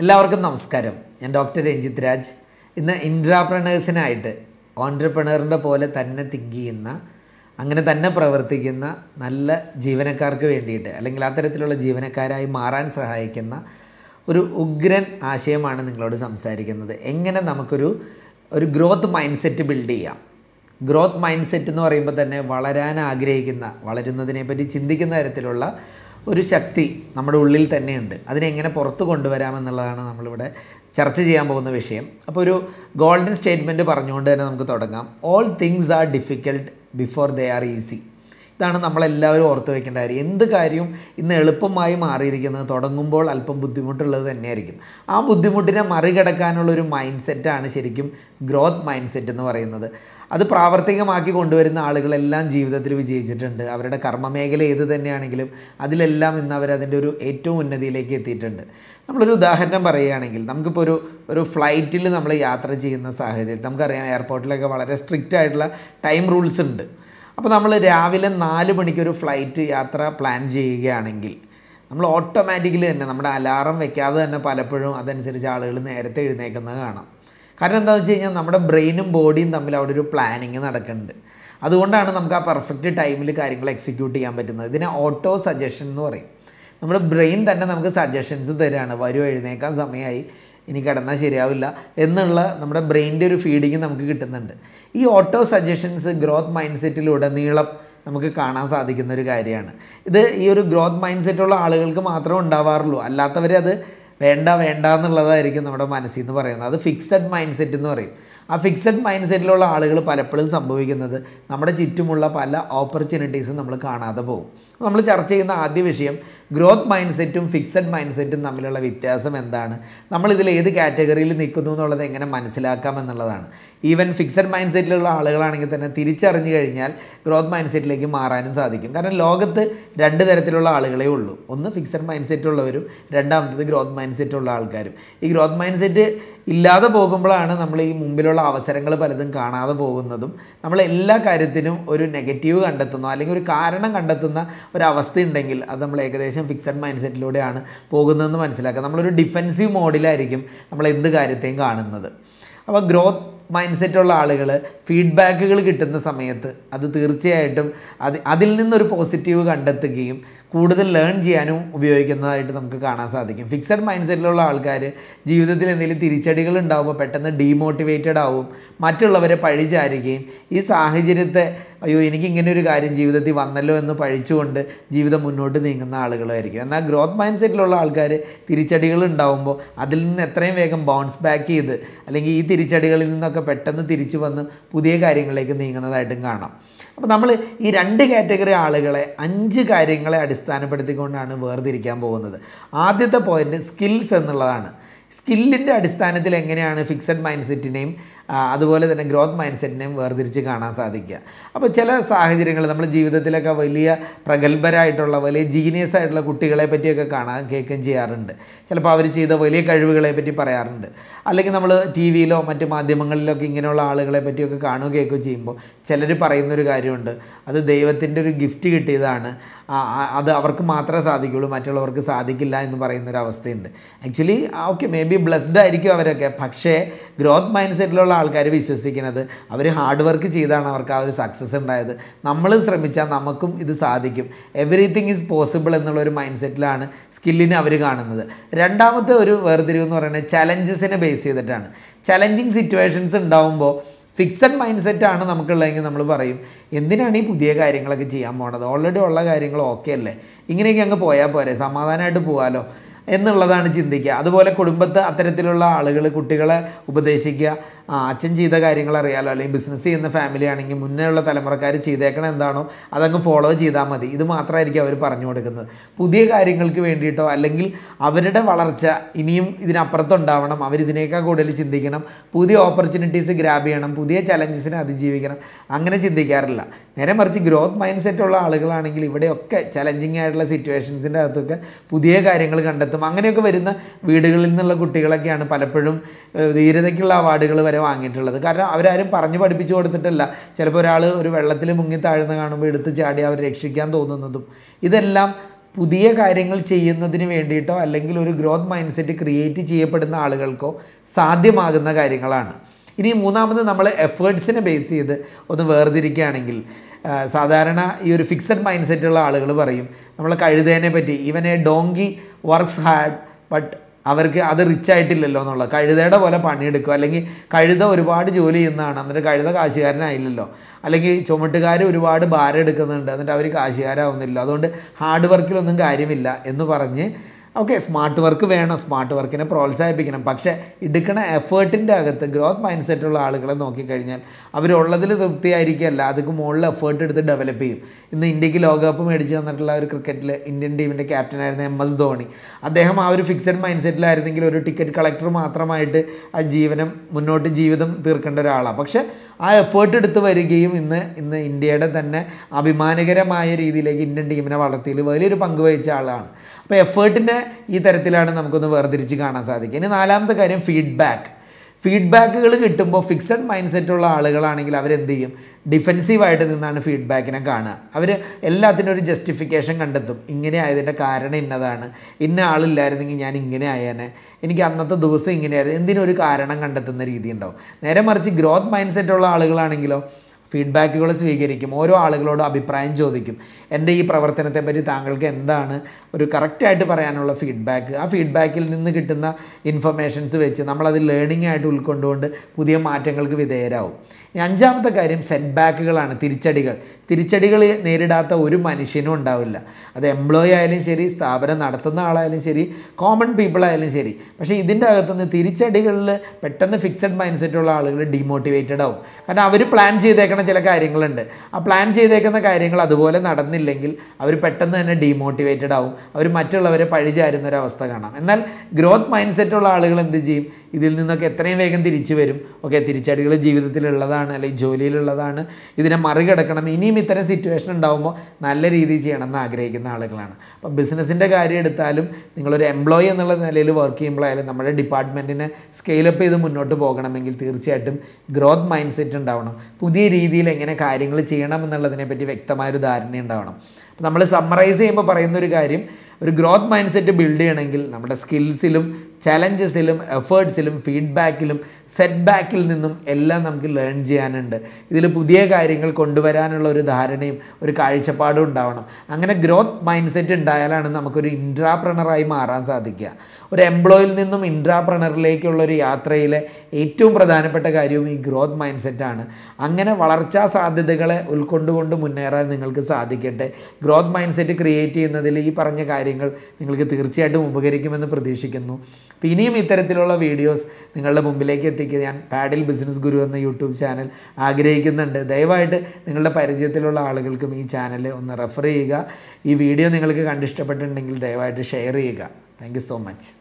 എല്ലാവർക്കും നമസ്കാരം ഞാൻ ഡോക്ടർ രഞ്ജിത് രാജ് ഇന്ന് ഇൻട്രാപ്രണേഴ്സിനായിട്ട് ഓൺട്രപ്രണറിൻ്റെ പോലെ തന്നെ തിങ്ക് ചെയ്യുന്ന അങ്ങനെ തന്നെ പ്രവർത്തിക്കുന്ന നല്ല ജീവനക്കാർക്ക് വേണ്ടിയിട്ട് അല്ലെങ്കിൽ അത്തരത്തിലുള്ള ജീവനക്കാരായി മാറാൻ സഹായിക്കുന്ന ഒരു ഉഗ്രൻ ആശയമാണ് നിങ്ങളോട് സംസാരിക്കുന്നത് എങ്ങനെ നമുക്കൊരു ഒരു ഗ്രോത്ത് മൈൻഡ് സെറ്റ് ബിൽഡ് ചെയ്യാം ഗ്രോത്ത് മൈൻഡ് സെറ്റ് എന്ന് പറയുമ്പോൾ തന്നെ വളരാൻ ആഗ്രഹിക്കുന്ന വളരുന്നതിനെപ്പറ്റി ചിന്തിക്കുന്ന തരത്തിലുള്ള ഒരു ശക്തി നമ്മുടെ ഉള്ളിൽ തന്നെയുണ്ട് അതിനെങ്ങനെ പുറത്ത് കൊണ്ടുവരാമെന്നുള്ളതാണ് നമ്മളിവിടെ ചർച്ച ചെയ്യാൻ പോകുന്ന വിഷയം അപ്പോൾ ഒരു ഗോൾഡൻ സ്റ്റേറ്റ്മെൻറ്റ് പറഞ്ഞുകൊണ്ട് തന്നെ നമുക്ക് തുടങ്ങാം all things are difficult before they are easy ഇതാണ് നമ്മളെല്ലാവരും ഓർത്ത് വയ്ക്കേണ്ട കാര്യം എന്ത് കാര്യവും ഇന്ന് എളുപ്പമായി മാറിയിരിക്കുന്നത് തുടങ്ങുമ്പോൾ അല്പം ബുദ്ധിമുട്ടുള്ളത് തന്നെയായിരിക്കും ആ ബുദ്ധിമുട്ടിനെ മറികടക്കാനുള്ള ഒരു മൈൻഡ് സെറ്റാണ് ശരിക്കും ഗ്രോത്ത് മൈൻഡ് സെറ്റ് എന്ന് പറയുന്നത് അത് പ്രാവർത്തികമാക്കി കൊണ്ടുവരുന്ന ആളുകളെല്ലാം ജീവിതത്തിൽ വിജയിച്ചിട്ടുണ്ട് അവരുടെ കർമ്മമേഖല ഏത് തന്നെയാണെങ്കിലും അതിലെല്ലാം ഇന്ന് അവരതിൻ്റെ ഒരു ഏറ്റവും ഉന്നതിയിലേക്ക് എത്തിയിട്ടുണ്ട് നമ്മളൊരു ഉദാഹരണം പറയുകയാണെങ്കിൽ നമുക്കിപ്പോൾ ഒരു ഒരു ഫ്ലൈറ്റിൽ നമ്മൾ യാത്ര ചെയ്യുന്ന സാഹചര്യം നമുക്കറിയാം എയർപോർട്ടിലൊക്കെ വളരെ സ്ട്രിക്റ്റ് ആയിട്ടുള്ള ടൈം റൂൾസ് ഉണ്ട് അപ്പോൾ നമ്മൾ രാവിലെ നാല് മണിക്കൊരു ഫ്ലൈറ്റ് യാത്ര പ്ലാൻ ചെയ്യുകയാണെങ്കിൽ നമ്മൾ ഓട്ടോമാറ്റിക്കലി തന്നെ നമ്മുടെ അലാറം വെക്കാതെ തന്നെ പലപ്പോഴും അതനുസരിച്ച് ആളുകൾ നേരത്തെ എഴുന്നേക്കുന്നത് കാണാം കാരണം എന്താണെന്ന് വെച്ച് കഴിഞ്ഞാൽ നമ്മുടെ ബ്രെയിനും ബോഡിയും തമ്മിൽ അവിടെ ഒരു പ്ലാനിങ് നടക്കുന്നുണ്ട് അതുകൊണ്ടാണ് നമുക്ക് ആ പെർഫെക്റ്റ് ടൈമിൽ കാര്യങ്ങൾ എക്സിക്യൂട്ട് ചെയ്യാൻ പറ്റുന്നത് ഇതിനെ ഓട്ടോ സജഷൻ എന്ന് പറയും നമ്മുടെ ബ്രെയിൻ തന്നെ നമുക്ക് സജഷൻസ് തരാണ് വരും എഴുന്നേക്കാൻ സമയമായി ഇനി കിടന്നാൽ ശരിയാവില്ല എന്നുള്ള നമ്മുടെ ബ്രെയിൻ്റെ ഒരു ഫീഡിങ് നമുക്ക് കിട്ടുന്നുണ്ട് ഈ ഓട്ടോ സജഷൻസ് ഗ്രോത്ത് മൈൻഡ് സെറ്റിലുടനീളം നമുക്ക് കാണാൻ സാധിക്കുന്ന ഒരു കാര്യമാണ് ഇത് ഈ ഒരു ഗ്രോത്ത് മൈൻഡ് സെറ്റുള്ള ആളുകൾക്ക് മാത്രമേ ഉണ്ടാവാറുള്ളൂ അല്ലാത്തവരെ അത് വേണ്ട വേണ്ട എന്നുള്ളതായിരിക്കും നമ്മുടെ മനസ്സിൽ നിന്ന് പറയുന്നത് അത് ഫിക്സഡ് മൈൻഡ് സെറ്റ് എന്ന് പറയും ആ ഫിക്സഡ് മൈൻഡ് സെറ്റിലുള്ള ആളുകൾ പലപ്പോഴും സംഭവിക്കുന്നത് നമ്മുടെ ചുറ്റുമുള്ള പല ഓപ്പർച്യൂണിറ്റീസും നമ്മൾ കാണാതെ പോകും നമ്മൾ ചർച്ച ചെയ്യുന്ന ആദ്യ വിഷയം ഗ്രോത്ത് മൈൻഡ് സെറ്റും ഫിക്സഡ് മൈൻഡ് സെറ്റും തമ്മിലുള്ള വ്യത്യാസം എന്താണ് നമ്മൾ ഇതിൽ ഏത് കാറ്റഗറിയിൽ നിൽക്കുന്നു എന്നുള്ളത് എങ്ങനെ മനസ്സിലാക്കാം എന്നുള്ളതാണ് ഈവൻ ഫിക്സഡ് മൈൻഡ് സെറ്റിലുള്ള ആളുകളാണെങ്കിൽ തന്നെ തിരിച്ചറിഞ്ഞു കഴിഞ്ഞാൽ ഗ്രോത്ത് മൈൻഡ് സെറ്റിലേക്ക് മാറാനും സാധിക്കും കാരണം ലോകത്ത് രണ്ട് തരത്തിലുള്ള ആളുകളേ ഉള്ളൂ ഒന്ന് ഫിക്സഡ് മൈൻഡ് സെറ്റ് ഉള്ളവരും രണ്ടാമത്തേത് ഗ്രോത്ത് മൈൻഡ് സെറ്റ് ഉള്ള ആൾക്കാരും ഈ ഗ്രോത്ത് മൈൻഡ് സെറ്റ് ഇല്ലാതെ പോകുമ്പോഴാണ് നമ്മൾ ഈ മുമ്പിലുള്ള ഇതുപോലെയുള്ള അവസരങ്ങൾ പലതും കാണാതെ പോകുന്നതും നമ്മൾ എല്ലാ കാര്യത്തിനും ഒരു നെഗറ്റീവ് കണ്ടെത്തുന്നു അല്ലെങ്കിൽ ഒരു കാരണം കണ്ടെത്തുന്ന ഒരു അവസ്ഥ ഉണ്ടെങ്കിൽ അത് നമ്മൾ ഏകദേശം ഫിക്സഡ് മൈൻഡ് സെറ്റിലൂടെയാണ് പോകുന്നതെന്ന് മനസ്സിലാക്കുക നമ്മളൊരു ഡിഫെൻസീവ് മോഡിലായിരിക്കും നമ്മൾ എന്ത് കാര്യത്തെയും കാണുന്നത് അപ്പോൾ ഗ്രോത്ത് മൈൻഡ് സെറ്റുള്ള ആളുകൾ ഫീഡ്ബാക്കുകൾ കിട്ടുന്ന സമയത്ത് അത് തീർച്ചയായിട്ടും അത് അതിൽ നിന്നൊരു പോസിറ്റീവ് കണ്ടെത്തുകയും കൂടുതൽ ലേൺ ചെയ്യാനും ഉപയോഗിക്കുന്നതായിട്ട് നമുക്ക് കാണാൻ സാധിക്കും ഫിക്സഡ് മൈൻഡ് സെറ്റിലുള്ള ആൾക്കാർ ജീവിതത്തിൽ എന്തെങ്കിലും തിരിച്ചടികൾ ഉണ്ടാകുമ്പോൾ പെട്ടെന്ന് ഡീമോട്ടിവേറ്റഡ് ആവും മറ്റുള്ളവരെ പഴിചാരുകയും ഈ സാഹചര്യത്തെ അയ്യോ എനിക്ക് ഇങ്ങനെ ഒരു കാര്യം ജീവിതത്തിൽ വന്നല്ലോ എന്ന് പഴിച്ചുകൊണ്ട് ജീവിതം മുന്നോട്ട് നീങ്ങുന്ന ആളുകളായിരിക്കും എന്നാൽ ഗ്രോത്ത് മൈൻഡ് സെറ്റിലുള്ള ആൾക്കാർ തിരിച്ചടികൾ ഉണ്ടാകുമ്പോൾ അതിൽ നിന്ന് എത്രയും വേഗം ബൗൺസ് ബാക്ക് ചെയ്ത് അല്ലെങ്കിൽ ഈ തിരിച്ചടികളിൽ നിന്നൊക്കെ നിന്നൊക്കെ പെട്ടെന്ന് തിരിച്ചു വന്ന് പുതിയ കാര്യങ്ങളിലേക്ക് നീങ്ങുന്നതായിട്ടും കാണാം അപ്പോൾ നമ്മൾ ഈ രണ്ട് കാറ്റഗറി ആളുകളെ അഞ്ച് കാര്യങ്ങളെ അടിസ്ഥാനപ്പെടുത്തിക്കൊണ്ടാണ് വേർതിരിക്കാൻ പോകുന്നത് ആദ്യത്തെ പോയിൻറ്റ് സ്കിൽസ് എന്നുള്ളതാണ് സ്കില്ലിൻ്റെ അടിസ്ഥാനത്തിൽ എങ്ങനെയാണ് ഫിക്സഡ് മൈൻഡ് സെറ്റിനെയും അതുപോലെ തന്നെ ഗ്രോത്ത് മൈൻഡ് സെറ്റിനെയും വേർതിരിച്ച് കാണാൻ സാധിക്കുക അപ്പോൾ ചില സാഹചര്യങ്ങൾ നമ്മുടെ ജീവിതത്തിലൊക്കെ വലിയ പ്രഗത്ഭരായിട്ടുള്ള വലിയ ജീനിയസ് ആയിട്ടുള്ള കുട്ടികളെ പറ്റിയൊക്കെ കാണാൻ കേൾക്കുകയും ചെയ്യാറുണ്ട് ചിലപ്പോൾ അവർ ചെയ്ത വലിയ കഴിവുകളെ പറ്റി പറയാറുണ്ട് അല്ലെങ്കിൽ നമ്മൾ ടി വിയിലോ മറ്റ് മാധ്യമങ്ങളിലൊക്കെ ഇങ്ങനെയുള്ള ആളുകളെ പറ്റിയൊക്കെ കാണുകയോ കേൾക്കുകയോ ചെയ്യുമ്പോൾ ചിലർ പറയുന്നൊരു കാര്യമുണ്ട് അത് ദൈവത്തിൻ്റെ ഒരു ഗിഫ്റ്റ് കിട്ടിയതാണ് അത് അവർക്ക് മാത്രമേ സാധിക്കുകയുള്ളൂ മറ്റുള്ളവർക്ക് സാധിക്കില്ല എന്ന് പറയുന്നൊരു അവസ്ഥയുണ്ട് actually okay may be blessed ആയിരിക്കും അവരൊക്കെ പക്ഷേ ഗ്രോത്ത് മൈൻഡ് സെറ്റിലുള്ള ആൾക്കാർ വിശ്വസിക്കുന്നത് അവർ ഹാർഡ് വർക്ക് ചെയ്താണ് അവർക്ക് ആ ഒരു സക്സസ് ഉണ്ടായത് നമ്മൾ ശ്രമിച്ചാൽ നമുക്കും ഇത് സാധിക്കും എവറിത്തിങ് ഈസ് പോസിബിൾ എന്നുള്ള ഒരു മൈൻഡ് സെറ്റിലാണ് സ്കില്ലിനെ അവർ കാണുന്നത് രണ്ടാമത്തെ ഒരു വേർതിരിവ് എന്ന് പറയുന്നത് ചലഞ്ചസിനെ ബേസ് ചെയ്തിട്ടാണ് ചലഞ്ചിങ് സിറ്റുവേഷൻസ് ഉണ്ടാവുമ്പോൾ ഫിക്സഡ് മൈൻഡ് സെറ്റാണ് നമുക്കുള്ളതെങ്കിൽ നമ്മൾ പറയും എന്തിനാണ് ഈ പുതിയ കാര്യങ്ങളൊക്കെ ചെയ്യാൻ പോണത് ഓൾറെഡി ഉള്ള കാര്യങ്ങൾ ഓക്കെ അല്ലേ ഇങ്ങനെയൊക്കെ അങ്ങ് പോയാൽ പോരെ സമാധാനമായിട്ട് പോകാമല്ലോ എന്നുള്ളതാണ് ചിന്തിക്കുക അതുപോലെ കുടുംബത്ത് അത്തരത്തിലുള്ള ആളുകൾ കുട്ടികളെ ഉപദേശിക്കുക അച്ഛൻ ചെയ്ത കാര്യങ്ങൾ അറിയാലോ അല്ലെങ്കിൽ ബിസിനസ് ചെയ്യുന്ന ഫാമിലി ആണെങ്കിൽ മുന്നേ ഉള്ള തലമുറക്കാർ ചെയ്തേക്കണ എന്താണോ അതങ്ങ് ഫോളോ ചെയ്താൽ മതി ഇത് മാത്രമായിരിക്കും അവർ പറഞ്ഞു കൊടുക്കുന്നത് പുതിയ കാര്യങ്ങൾക്ക് വേണ്ടിയിട്ടോ അല്ലെങ്കിൽ അവരുടെ വളർച്ച ഇനിയും ഇതിനപ്പുറത്തുണ്ടാവണം അവരിതിനേക്കാൾ കൂടുതൽ ചിന്തിക്കണം പുതിയ ഓപ്പർച്യൂണിറ്റീസ് ഗ്രാബ് ചെയ്യണം പുതിയ ചലഞ്ചസിനെ അതിജീവിക്കണം അങ്ങനെ ചിന്തിക്കാറില്ല നേരെ മറിച്ച് ഗ്രോത്ത് മൈൻഡ് സെറ്റ് ഉള്ള ആളുകളാണെങ്കിൽ ഇവിടെയൊക്കെ ചലഞ്ചിങ് ആയിട്ടുള്ള സിറ്റുവേഷൻസിൻ്റെ അകത്തൊക്കെ പുതിയ കാര്യങ്ങൾ കണ്ടെത്തും അങ്ങനെയൊക്കെ വരുന്ന വീടുകളിൽ നിന്നുള്ള കുട്ടികളൊക്കെയാണ് പലപ്പോഴും ധീരതയ്ക്കുള്ള അവാർഡുകൾ വരെ വാങ്ങിയിട്ടുള്ളത് കാരണം അവരാരും പറഞ്ഞു പഠിപ്പിച്ചു കൊടുത്തിട്ടില്ല ചിലപ്പോൾ ഒരാൾ ഒരു വെള്ളത്തിൽ മുങ്ങി താഴ്ന്ന് കാണുമ്പോൾ എടുത്ത് ചാടി അവർ രക്ഷിക്കാൻ തോന്നുന്നതും ഇതെല്ലാം പുതിയ കാര്യങ്ങൾ ചെയ്യുന്നതിന് വേണ്ടിയിട്ടോ അല്ലെങ്കിൽ ഒരു ഗ്രോത്ത് മൈൻഡ് സെറ്റ് ക്രിയേറ്റ് ചെയ്യപ്പെടുന്ന ആളുകൾക്കോ സാധ്യമാകുന്ന കാര്യങ്ങളാണ് ഇനി മൂന്നാമത് നമ്മൾ എഫേർട്സിനെ ബേസ് ചെയ്ത് ഒന്ന് വേർതിരിക്കുകയാണെങ്കിൽ സാധാരണ ഈ ഒരു ഫിക്സഡ് മൈൻഡ് സെറ്റുള്ള ആളുകൾ പറയും നമ്മൾ കഴുതേനെ പറ്റി even a donkey works hard but അവർക്ക് അത് റിച്ച് ആയിട്ടില്ലല്ലോ എന്നുള്ള കഴുതയുടെ പോലെ പണിയെടുക്കുക അല്ലെങ്കിൽ കഴുത ഒരുപാട് ജോലി ചെയ്യുന്നതാണ് എന്നിട്ട് കഴുത കാശുകാരനായില്ലല്ലോ അല്ലെങ്കിൽ ചുമട്ടുകാർ ഒരുപാട് ഭാരം എടുക്കുന്നുണ്ട് എന്നിട്ട് അവർ കാശുകാരാവുന്നില്ല അതുകൊണ്ട് ഹാർഡ് വർക്കിലൊന്നും കാര്യമില്ല എന്ന് പറഞ്ഞ് ഓക്കെ സ്മാർട്ട് വർക്ക് വേണം സ്മാർട്ട് വർക്കിനെ പ്രോത്സാഹിപ്പിക്കണം പക്ഷേ എടുക്കണ എഫേർട്ടിൻ്റെ അകത്ത് ഗ്രോത്ത് മൈൻഡ് സെറ്റുള്ള ആളുകളെ നോക്കിക്കഴിഞ്ഞാൽ അവരുള്ളതിൽ തൃപ്തിയായിരിക്കുകയല്ല അതൊക്കെ മുകളിൽ എഫേർട്ട് എടുത്ത് ഡെവലപ്പ് ചെയ്യും ഇന്ന് ഇന്ത്യക്ക് ലോകകപ്പ് മേടിച്ച് തന്നിട്ടുള്ള ഒരു ക്രിക്കറ്റിൽ ഇന്ത്യൻ ടീമിൻ്റെ ക്യാപ്റ്റനായിരുന്ന എം എസ് ധോണി അദ്ദേഹം ആ ഒരു ഫിക്സഡ് മൈൻഡ് സെറ്റിലായിരുന്നെങ്കിൽ ഒരു ടിക്കറ്റ് കളക്ടർ മാത്രമായിട്ട് ആ ജീവനം മുന്നോട്ട് ജീവിതം തീർക്കേണ്ട ഒരാളാണ് പക്ഷേ ആ എഫേർട്ട് എടുത്ത് വരികയും ഇന്ന് ഇന്ന് ഇന്ത്യയുടെ തന്നെ അഭിമാനകരമായ രീതിയിലേക്ക് ഇന്ത്യൻ ടീമിനെ വളർത്തിയിൽ വലിയൊരു പങ്ക് വഹിച്ച ആളാണ് അപ്പോൾ എഫേർട്ടിൻ്റെ ഈ തരത്തിലാണ് നമുക്കൊന്ന് വേർതിരിച്ച് കാണാൻ സാധിക്കുക ഇനി നാലാമത്തെ കാര്യം ഫീഡ്ബാക്ക് ഫീഡ്ബാക്കുകൾ കിട്ടുമ്പോൾ ഫിക്സഡ് മൈൻഡ് സെറ്റുള്ള ആളുകളാണെങ്കിൽ അവരെന്ത് ചെയ്യും ഡിഫെൻസീവായിട്ട് നിന്നാണ് ഫീഡ്ബാക്കിനെ കാണുക അവർ എല്ലാത്തിനും ഒരു ജസ്റ്റിഫിക്കേഷൻ കണ്ടെത്തും ഇങ്ങനെ ആയതിൻ്റെ കാരണം ഇന്നതാണ് ഇന്ന ആളില്ലായിരുന്നെങ്കിൽ ഞാൻ ഇങ്ങനെ ആയേനെ എനിക്ക് അന്നത്തെ ദിവസം ഇങ്ങനെയായിരുന്നു എന്തിനൊരു കാരണം കണ്ടെത്തുന്ന രീതി ഉണ്ടാവും നേരെ മറിച്ച് ഗ്രോത്ത് മൈൻഡ് സെറ്റുള്ള ആളുകളാണെങ്കിലോ ഫീഡ്ബാക്കുകൾ സ്വീകരിക്കും ഓരോ ആളുകളോട് അഭിപ്രായം ചോദിക്കും എൻ്റെ ഈ പ്രവർത്തനത്തെപ്പറ്റി താങ്കൾക്ക് എന്താണ് ഒരു കറക്റ്റായിട്ട് പറയാനുള്ള ഫീഡ്ബാക്ക് ആ ഫീഡ്ബാക്കിൽ നിന്ന് കിട്ടുന്ന ഇൻഫർമേഷൻസ് വെച്ച് നമ്മളത് ലേണിംഗ് ആയിട്ട് ഉൾക്കൊണ്ടുകൊണ്ട് പുതിയ മാറ്റങ്ങൾക്ക് വിധേയരാകും ഇനി അഞ്ചാമത്തെ കാര്യം സെറ്റ് ബാക്കുകളാണ് തിരിച്ചടികൾ തിരിച്ചടികൾ നേരിടാത്ത ഒരു മനുഷ്യനും ഉണ്ടാവില്ല അത് എംപ്ലോയി ആയാലും ശരി സ്ഥാപനം നടത്തുന്ന ആളായാലും ശരി കോമൺ പീപ്പിൾ ആയാലും ശരി പക്ഷേ ഇതിൻ്റെ അകത്തുനിന്ന് തിരിച്ചടികളിൽ പെട്ടെന്ന് ഫിക്സഡ് മൈൻഡ് സെറ്റുള്ള ആളുകൾ ഡിമോട്ടിവേറ്റഡ് ആവും കാരണം അവർ പ്ലാൻ ചെയ്തേക്കണം ചെയ്തേക്കുന്ന ചില കാര്യങ്ങളുണ്ട് ആ പ്ലാൻ ചെയ്തേക്കുന്ന കാര്യങ്ങൾ അതുപോലെ നടന്നില്ലെങ്കിൽ അവർ പെട്ടെന്ന് തന്നെ ഡീമോട്ടിവേറ്റഡ് ആവും അവർ മറ്റുള്ളവരെ പഴിചാരുന്ന ഒരു അവസ്ഥ കാണാം എന്നാൽ ഗ്രോത്ത് മൈൻഡ് സെറ്റ് ഉള്ള ആളുകൾ എന്ത് ചെയ്യും ഇതിൽ നിന്നൊക്കെ എത്രയും വേഗം തിരിച്ചു വരും ഓക്കെ തിരിച്ചടികൾ ജീവിതത്തിലുള്ളതാണ് അല്ലെങ്കിൽ ജോലിയിലുള്ളതാണ് ഇതിനെ മറികടക്കണം ഇനിയും ഇത്തരം സിറ്റുവേഷൻ ഉണ്ടാകുമ്പോൾ നല്ല രീതിയിൽ ചെയ്യണമെന്ന് ആഗ്രഹിക്കുന്ന ആളുകളാണ് അപ്പോൾ ബിസിനസ്സിൻ്റെ കാര്യം എടുത്താലും നിങ്ങളൊരു എംപ്ലോയി എന്നുള്ള നിലയിൽ വർക്ക് ചെയ്യുമ്പോഴായാലും നമ്മുടെ ഡിപ്പാർട്ട്മെൻറ്റിനെ സ്കെയിലപ്പ് ചെയ്ത് മുന്നോട്ട് പോകണമെങ്കിൽ തീർച്ചയായിട്ടും ഗ്രോത്ത് മൈൻഡ് സെറ്റ് ഉണ്ടാവണം പുതിയ രീതി രീതിയിൽ എങ്ങനെ കാര്യങ്ങൾ ചെയ്യണം എന്നുള്ളതിനെ പറ്റി വ്യക്തമായൊരു ധാരണ ഉണ്ടാവണം നമ്മൾ സമ്മറൈസ് ചെയ്യുമ്പോൾ പറയുന്ന ഒരു കാര്യം ഒരു ഗ്രോത്ത് മൈൻഡ് സെറ്റ് ബിൽഡ് ചെയ്യണമെങ്കിൽ നമ്മുടെ സ്കിൽസിലും ചലഞ്ചസിലും എഫേർട്സിലും ഫീഡ്ബാക്കിലും സെറ്റ് ബാക്കിൽ നിന്നും എല്ലാം നമുക്ക് ലേൺ ചെയ്യാനുണ്ട് ഇതിൽ പുതിയ കാര്യങ്ങൾ കൊണ്ടുവരാനുള്ള ഒരു ധാരണയും ഒരു കാഴ്ചപ്പാടും ഉണ്ടാവണം അങ്ങനെ ഗ്രോത്ത് മൈൻഡ് സെറ്റ് ഉണ്ടായാലാണ് നമുക്കൊരു ഇൻട്രാപ്രണറായി മാറാൻ സാധിക്കുക ഒരു എംപ്ലോയിൽ നിന്നും ഇൻട്രാപ്രണറിലേക്കുള്ള ഒരു യാത്രയിലെ ഏറ്റവും പ്രധാനപ്പെട്ട കാര്യവും ഈ ഗ്രോത്ത് മൈൻഡ് സെറ്റാണ് അങ്ങനെ വളർച്ചാ സാധ്യതകളെ ഉൾക്കൊണ്ടുകൊണ്ട് മുന്നേറാൻ നിങ്ങൾക്ക് സാധിക്കട്ടെ ഗ്രോത്ത് മൈൻഡ് സെറ്റ് ക്രിയേറ്റ് ചെയ്യുന്നതിൽ ഈ പറഞ്ഞ കാര്യങ്ങൾ നിങ്ങൾക്ക് തീർച്ചയായിട്ടും ഉപകരിക്കുമെന്ന് പ്രതീക്ഷിക്കുന്നു അപ്പോൾ ഇനിയും ഇത്തരത്തിലുള്ള വീഡിയോസ് നിങ്ങളുടെ മുമ്പിലേക്ക് എത്തിക്കുക ഞാൻ പാഡിൽ ബിസിനസ് ഗുരു എന്ന യൂട്യൂബ് ചാനൽ ആഗ്രഹിക്കുന്നുണ്ട് ദയവായിട്ട് നിങ്ങളുടെ പരിചയത്തിലുള്ള ആളുകൾക്കും ഈ ചാനൽ ഒന്ന് റെഫർ ചെയ്യുക ഈ വീഡിയോ നിങ്ങൾക്ക് കണ്ടിഷ്ടപ്പെട്ടിട്ടുണ്ടെങ്കിൽ ദയവായിട്ട് ഷെയർ ചെയ്യുക താങ്ക് സോ മച്ച്